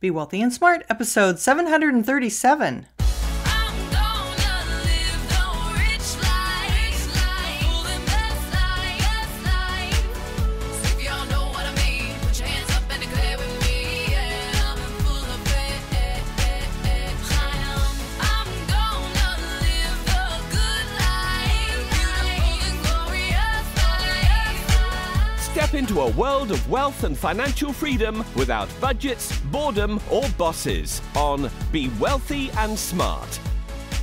Be Wealthy and Smart, episode 737. world of wealth and financial freedom without budgets, boredom, or bosses on Be Wealthy and Smart.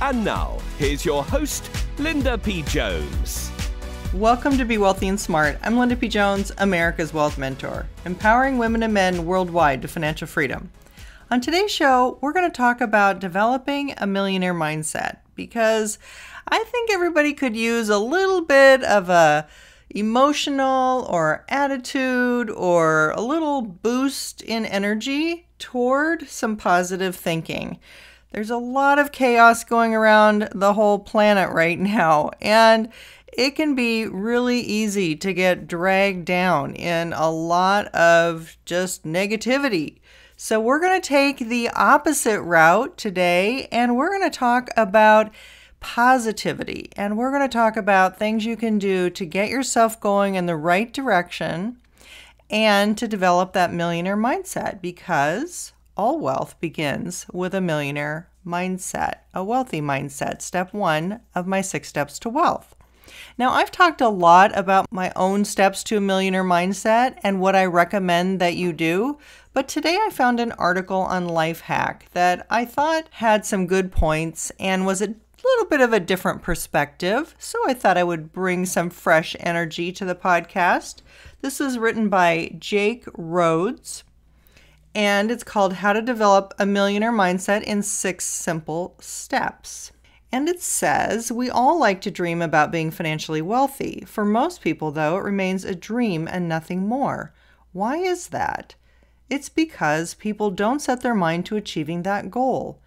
And now, here's your host, Linda P. Jones. Welcome to Be Wealthy and Smart. I'm Linda P. Jones, America's Wealth Mentor, empowering women and men worldwide to financial freedom. On today's show, we're going to talk about developing a millionaire mindset because I think everybody could use a little bit of a emotional or attitude or a little boost in energy toward some positive thinking. There's a lot of chaos going around the whole planet right now, and it can be really easy to get dragged down in a lot of just negativity. So, we're going to take the opposite route today, and we're going to talk about positivity. And we're going to talk about things you can do to get yourself going in the right direction and to develop that millionaire mindset because all wealth begins with a millionaire mindset, a wealthy mindset, step one of my six steps to wealth. Now, I've talked a lot about my own steps to a millionaire mindset and what I recommend that you do, but today I found an article on Lifehack that I thought had some good points and was a little bit of a different perspective, so I thought I would bring some fresh energy to the podcast. This was written by Jake Rhodes, and it's called How to Develop a Millionaire Mindset in Six Simple Steps. And it says, We all like to dream about being financially wealthy. For most people, though, it remains a dream and nothing more. Why is that? It's because people don't set their mind to achieving that goal.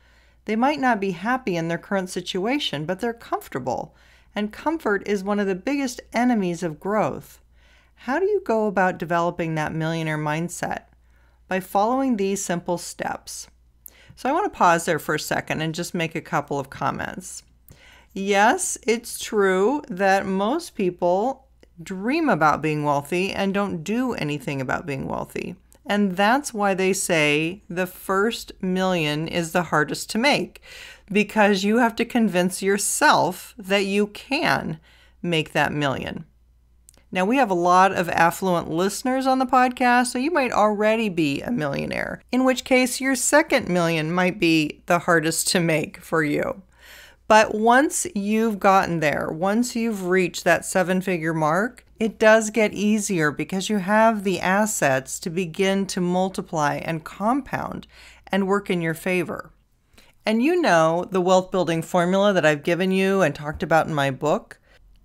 They might not be happy in their current situation, but they're comfortable, and comfort is one of the biggest enemies of growth. How do you go about developing that millionaire mindset? By following these simple steps. So I want to pause there for a second and just make a couple of comments. Yes, it's true that most people dream about being wealthy and don't do anything about being wealthy. And that's why they say the first million is the hardest to make, because you have to convince yourself that you can make that million. Now, we have a lot of affluent listeners on the podcast, so you might already be a millionaire, in which case your second million might be the hardest to make for you. But once you've gotten there, once you've reached that seven figure mark, it does get easier because you have the assets to begin to multiply and compound and work in your favor. And you know the wealth building formula that I've given you and talked about in my book.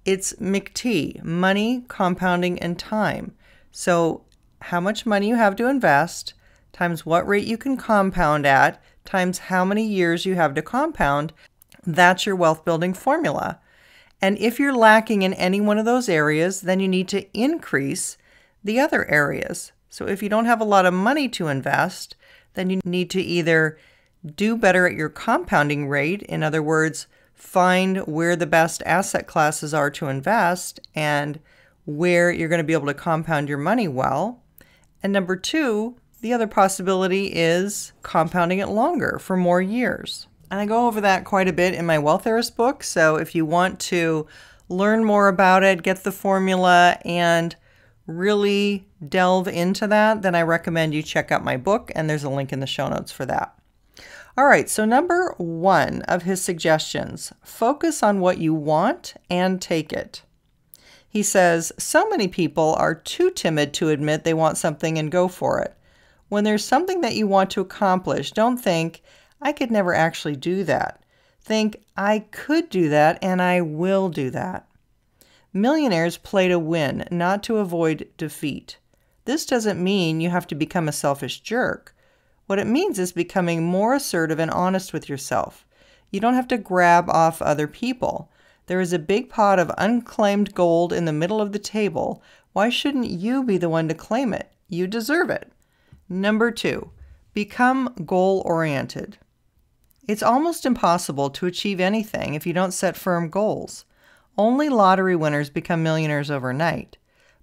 It's MCT, money, compounding, and time. So, how much money you have to invest, times what rate you can compound at, times how many years you have to compound, that's your wealth building formula. And if you're lacking in any one of those areas, then you need to increase the other areas. So if you don't have a lot of money to invest, then you need to either do better at your compounding rate, in other words, find where the best asset classes are to invest and where you're going to be able to compound your money well. And number two, the other possibility is compounding it longer for more years. And I go over that quite a bit in my Wealth Heiress book. So if you want to learn more about it, get the formula, and really delve into that, then I recommend you check out my book, and there's a link in the show notes for that. All right, so number one of his suggestions focus on what you want and take it. He says, so many people are too timid to admit they want something and go for it. When there's something that you want to accomplish, don't think, I could never actually do that. Think, I could do that and I will do that. Millionaires play to win, not to avoid defeat. This doesn't mean you have to become a selfish jerk. What it means is becoming more assertive and honest with yourself. You don't have to grab off other people. There is a big pot of unclaimed gold in the middle of the table. Why shouldn't you be the one to claim it? You deserve it. Number two, become goal oriented. It's almost impossible to achieve anything if you don't set firm goals. Only lottery winners become millionaires overnight.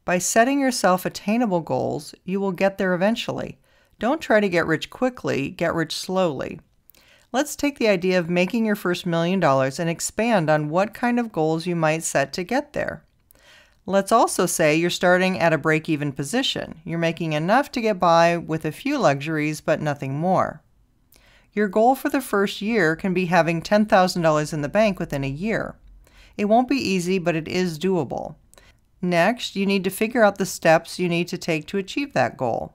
By setting yourself attainable goals, you will get there eventually. Don't try to get rich quickly, get rich slowly. Let's take the idea of making your first million dollars and expand on what kind of goals you might set to get there. Let's also say you're starting at a break even position. You're making enough to get by with a few luxuries, but nothing more. Your goal for the first year can be having $10,000 in the bank within a year. It won't be easy, but it is doable. Next, you need to figure out the steps you need to take to achieve that goal.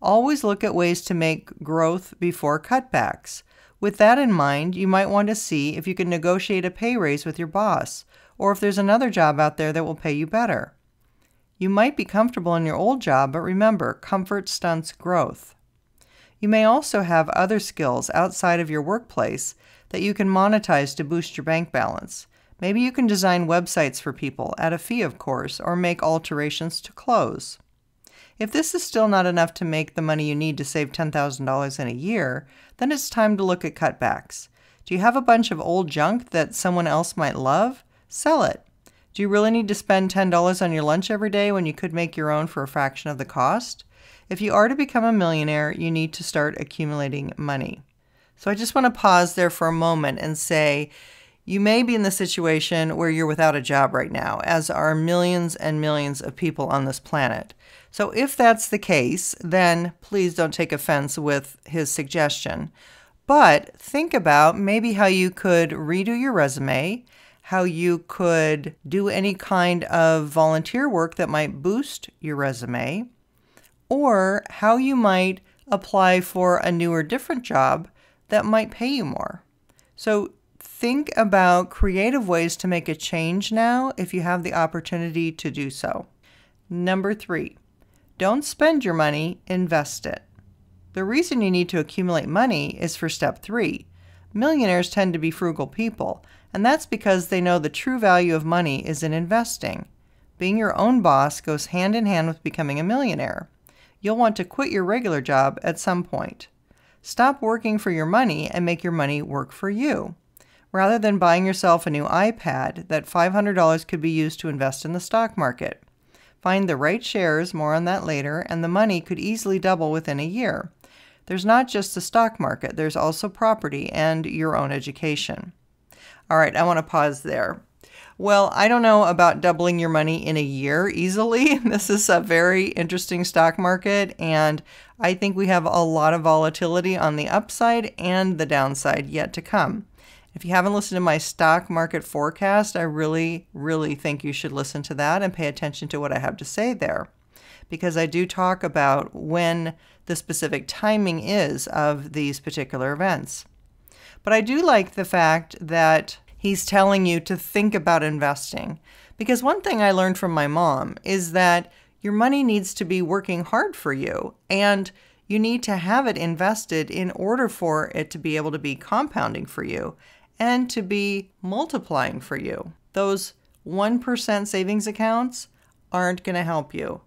Always look at ways to make growth before cutbacks. With that in mind, you might want to see if you can negotiate a pay raise with your boss, or if there's another job out there that will pay you better. You might be comfortable in your old job, but remember, comfort stunts growth. You may also have other skills outside of your workplace that you can monetize to boost your bank balance. Maybe you can design websites for people, at a fee of course, or make alterations to clothes. If this is still not enough to make the money you need to save $10,000 in a year, then it's time to look at cutbacks. Do you have a bunch of old junk that someone else might love? Sell it. Do you really need to spend $10 on your lunch every day when you could make your own for a fraction of the cost? If you are to become a millionaire, you need to start accumulating money. So I just want to pause there for a moment and say you may be in the situation where you're without a job right now, as are millions and millions of people on this planet. So if that's the case, then please don't take offense with his suggestion. But think about maybe how you could redo your resume, how you could do any kind of volunteer work that might boost your resume or how you might apply for a new or different job that might pay you more. So think about creative ways to make a change now if you have the opportunity to do so. Number three, don't spend your money, invest it. The reason you need to accumulate money is for step three. Millionaires tend to be frugal people, and that's because they know the true value of money is in investing. Being your own boss goes hand in hand with becoming a millionaire you'll want to quit your regular job at some point. Stop working for your money and make your money work for you. Rather than buying yourself a new iPad, that $500 could be used to invest in the stock market. Find the right shares, more on that later, and the money could easily double within a year. There's not just the stock market, there's also property and your own education. All right, I want to pause there. Well, I don't know about doubling your money in a year easily. This is a very interesting stock market, and I think we have a lot of volatility on the upside and the downside yet to come. If you haven't listened to my stock market forecast, I really, really think you should listen to that and pay attention to what I have to say there. Because I do talk about when the specific timing is of these particular events. But I do like the fact that he's telling you to think about investing. Because one thing I learned from my mom is that your money needs to be working hard for you and you need to have it invested in order for it to be able to be compounding for you and to be multiplying for you. Those 1% savings accounts aren't going to help you.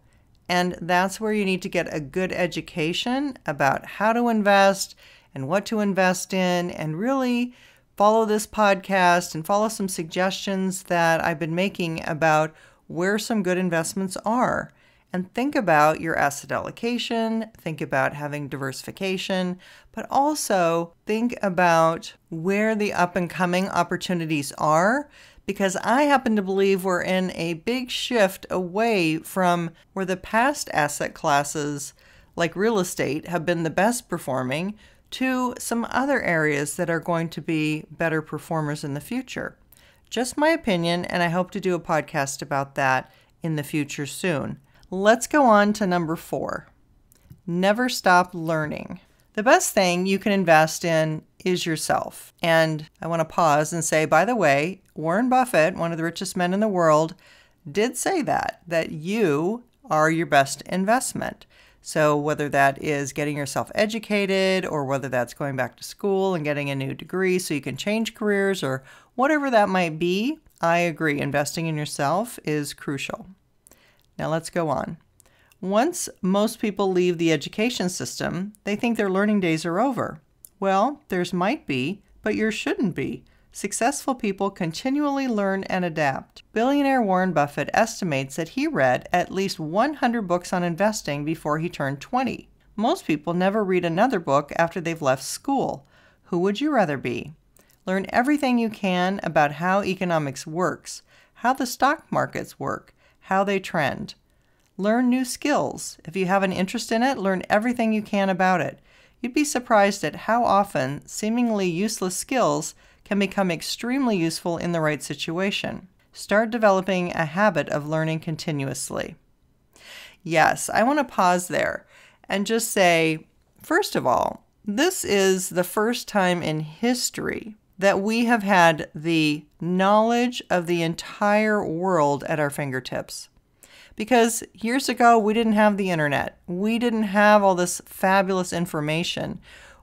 And that's where you need to get a good education about how to invest and what to invest in and really follow this podcast and follow some suggestions that I've been making about where some good investments are. And think about your asset allocation, think about having diversification, but also think about where the up and coming opportunities are. Because I happen to believe we're in a big shift away from where the past asset classes, like real estate, have been the best performing to some other areas that are going to be better performers in the future. Just my opinion, and I hope to do a podcast about that in the future soon. Let's go on to number four never stop learning. The best thing you can invest in is yourself. And I want to pause and say, by the way, Warren Buffett, one of the richest men in the world, did say that, that you are your best investment. So, whether that is getting yourself educated or whether that's going back to school and getting a new degree so you can change careers or whatever that might be, I agree, investing in yourself is crucial. Now, let's go on. Once most people leave the education system, they think their learning days are over. Well, theirs might be, but yours shouldn't be. Successful people continually learn and adapt. Billionaire Warren Buffett estimates that he read at least 100 books on investing before he turned 20. Most people never read another book after they've left school. Who would you rather be? Learn everything you can about how economics works, how the stock markets work, how they trend. Learn new skills. If you have an interest in it, learn everything you can about it. You'd be surprised at how often seemingly useless skills can become extremely useful in the right situation. Start developing a habit of learning continuously. Yes, I want to pause there and just say, first of all, this is the first time in history that we have had the knowledge of the entire world at our fingertips. Because years ago, we didn't have the internet. We didn't have all this fabulous information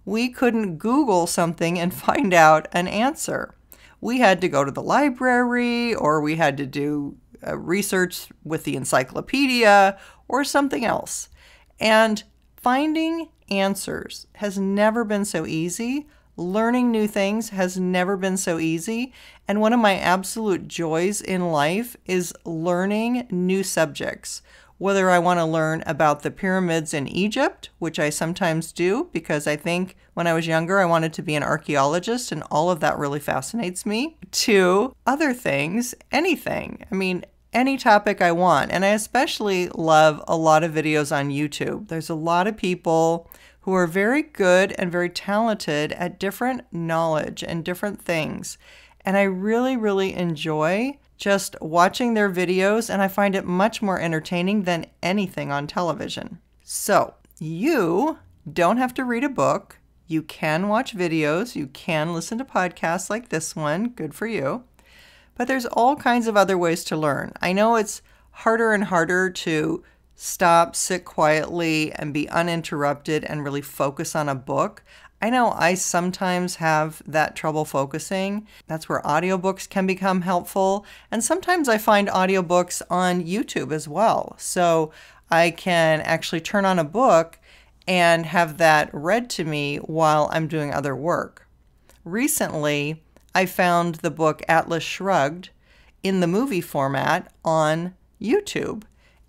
we couldn't Google something and find out an answer. We had to go to the library or we had to do uh, research with the encyclopedia or something else. And finding answers has never been so easy. Learning new things has never been so easy. And one of my absolute joys in life is learning new subjects whether I want to learn about the pyramids in Egypt, which I sometimes do because I think when I was younger, I wanted to be an archaeologist, and all of that really fascinates me, to other things, anything. I mean, any topic I want. And I especially love a lot of videos on YouTube. There's a lot of people who are very good and very talented at different knowledge and different things. And I really, really enjoy just watching their videos, and I find it much more entertaining than anything on television. So, you don't have to read a book. You can watch videos, you can listen to podcasts like this one, good for you. But there's all kinds of other ways to learn. I know it's harder and harder to stop, sit quietly, and be uninterrupted and really focus on a book. I know I sometimes have that trouble focusing. That's where audiobooks can become helpful. And sometimes I find audiobooks on YouTube as well. So I can actually turn on a book and have that read to me while I'm doing other work. Recently, I found the book Atlas Shrugged in the movie format on YouTube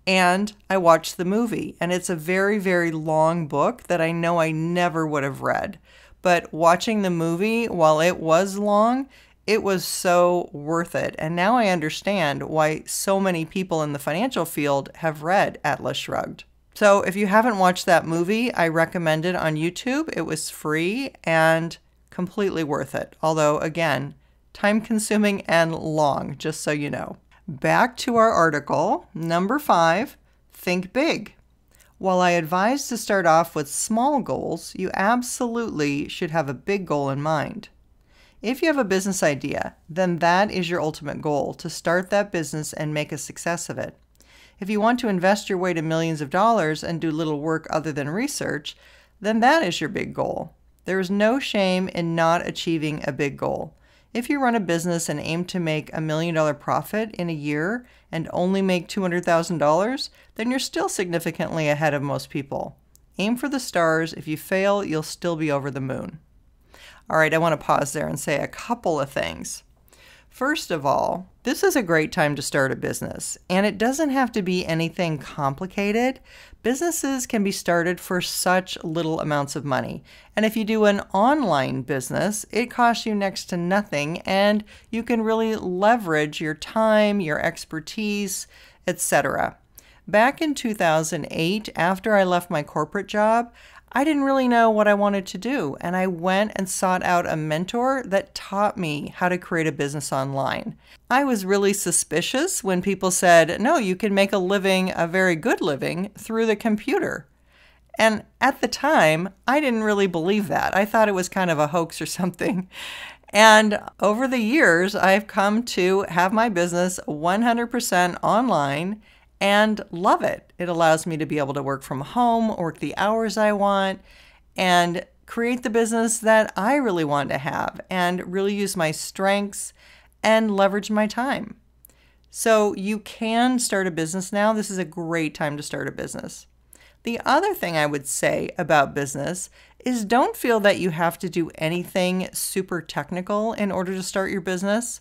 and I watched the movie. And it's a very, very long book that I know I never would have read. But watching the movie, while it was long, it was so worth it. And now I understand why so many people in the financial field have read Atlas Shrugged. So if you haven't watched that movie, I recommend it on YouTube. It was free and completely worth it. Although, again, time consuming and long, just so you know. Back to our article, number five, think big. While I advise to start off with small goals, you absolutely should have a big goal in mind. If you have a business idea, then that is your ultimate goal to start that business and make a success of it. If you want to invest your way to millions of dollars and do little work other than research, then that is your big goal. There is no shame in not achieving a big goal. If you run a business and aim to make a million dollar profit in a year and only make $200,000, then you're still significantly ahead of most people. Aim for the stars. If you fail, you'll still be over the moon. All right, I want to pause there and say a couple of things. First of all, this is a great time to start a business, and it doesn't have to be anything complicated. Businesses can be started for such little amounts of money. And if you do an online business, it costs you next to nothing, and you can really leverage your time, your expertise, etc. Back in 2008, after I left my corporate job, I didn't really know what I wanted to do. And I went and sought out a mentor that taught me how to create a business online. I was really suspicious when people said, no, you can make a living, a very good living, through the computer. And at the time, I didn't really believe that. I thought it was kind of a hoax or something. And over the years, I've come to have my business 100% online and love it. It allows me to be able to work from home, work the hours I want, and create the business that I really want to have and really use my strengths and leverage my time. So you can start a business now. This is a great time to start a business. The other thing I would say about business is don't feel that you have to do anything super technical in order to start your business.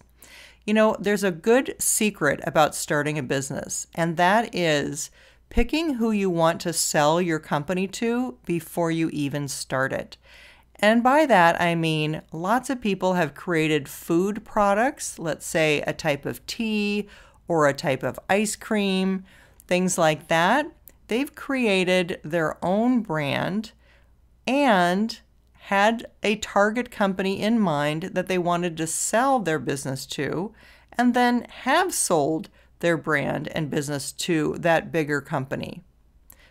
You know, there's a good secret about starting a business, and that is picking who you want to sell your company to before you even start it. And by that, I mean lots of people have created food products, let's say a type of tea or a type of ice cream, things like that. They've created their own brand and had a target company in mind that they wanted to sell their business to, and then have sold their brand and business to that bigger company.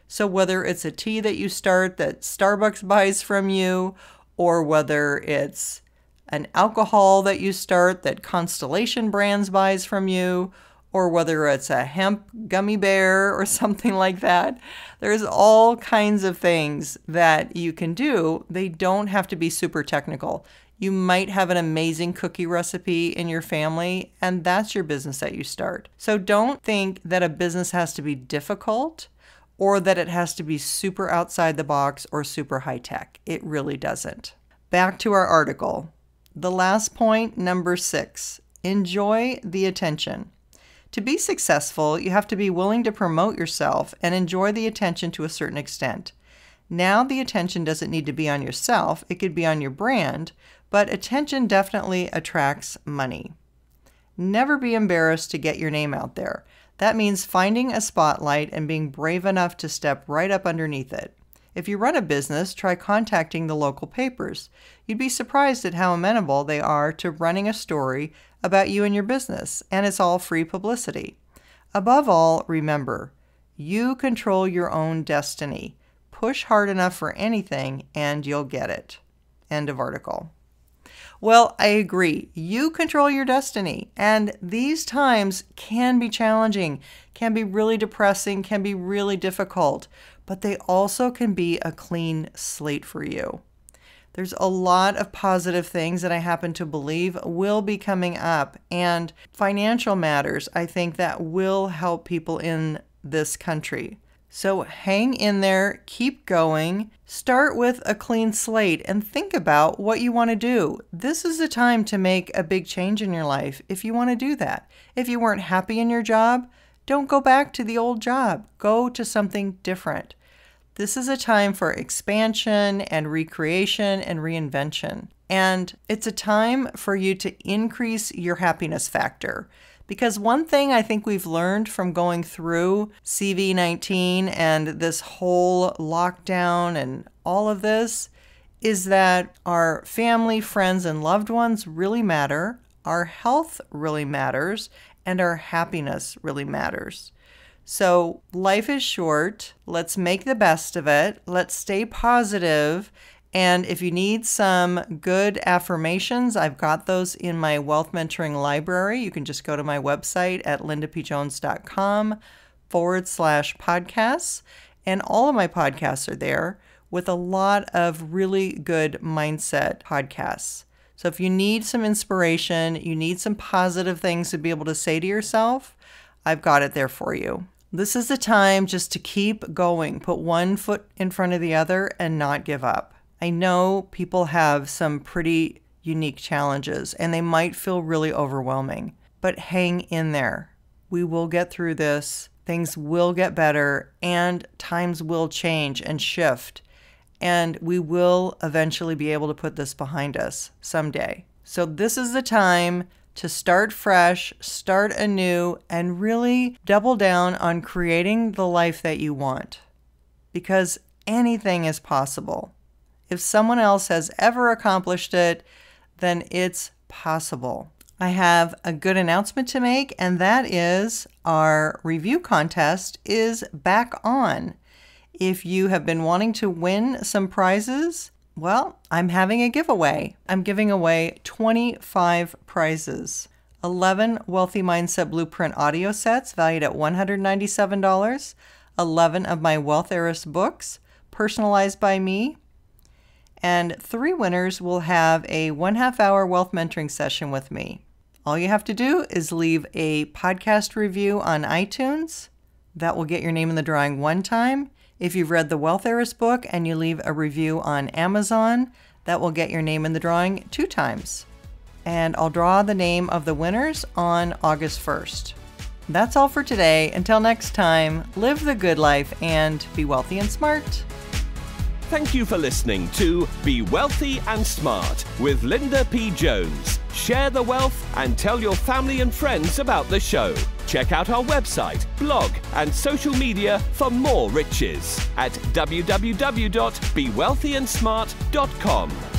So, whether it's a tea that you start that Starbucks buys from you, or whether it's an alcohol that you start that Constellation Brands buys from you, or whether it's a hemp gummy bear or something like that. There's all kinds of things that you can do. They don't have to be super technical. You might have an amazing cookie recipe in your family, and that's your business that you start. So don't think that a business has to be difficult or that it has to be super outside the box or super high tech. It really doesn't. Back to our article. The last point, number six enjoy the attention. To be successful, you have to be willing to promote yourself and enjoy the attention to a certain extent. Now, the attention doesn't need to be on yourself, it could be on your brand, but attention definitely attracts money. Never be embarrassed to get your name out there. That means finding a spotlight and being brave enough to step right up underneath it. If you run a business, try contacting the local papers. You'd be surprised at how amenable they are to running a story about you and your business, and it's all free publicity. Above all, remember, you control your own destiny. Push hard enough for anything and you'll get it. End of article. Well, I agree. You control your destiny, and these times can be challenging, can be really depressing, can be really difficult, but they also can be a clean slate for you. There's a lot of positive things that I happen to believe will be coming up. And financial matters, I think that will help people in this country. So hang in there, keep going, start with a clean slate, and think about what you want to do. This is the time to make a big change in your life if you want to do that. If you weren't happy in your job, don't go back to the old job, go to something different. This is a time for expansion and recreation and reinvention. And it's a time for you to increase your happiness factor. Because one thing I think we've learned from going through CV19 and this whole lockdown and all of this is that our family, friends, and loved ones really matter, our health really matters, and our happiness really matters. So life is short. Let's make the best of it. Let's stay positive. And if you need some good affirmations, I've got those in my wealth mentoring library. You can just go to my website at lindapjones.com forward slash podcasts. And all of my podcasts are there with a lot of really good mindset podcasts. So if you need some inspiration, you need some positive things to be able to say to yourself, I've got it there for you. This is a time just to keep going, put one foot in front of the other and not give up. I know people have some pretty unique challenges and they might feel really overwhelming, but hang in there. We will get through this. Things will get better and times will change and shift. And we will eventually be able to put this behind us someday. So, this is the time to start fresh, start anew, and really double down on creating the life that you want. Because anything is possible. If someone else has ever accomplished it, then it's possible. I have a good announcement to make, and that is our review contest is back on. If you have been wanting to win some prizes, well, I'm having a giveaway. I'm giving away 25 prizes. 11 Wealthy Mindset Blueprint audio sets valued at $197, 11 of my Wealth Heiress books, personalized by me, and three winners will have a one half hour wealth mentoring session with me. All you have to do is leave a podcast review on iTunes. That will get your name in the drawing one time. If you've read the Wealth Heiress book and you leave a review on Amazon, that will get your name in the drawing two times. And I'll draw the name of the winners on August 1st. That's all for today. Until next time, live the good life and be wealthy and smart. Thank you for listening to Be Wealthy and Smart with Linda P. Jones. Share the wealth and tell your family and friends about the show. Check out our website, blog, and social media for more riches at www.bewealthyandsmart.com.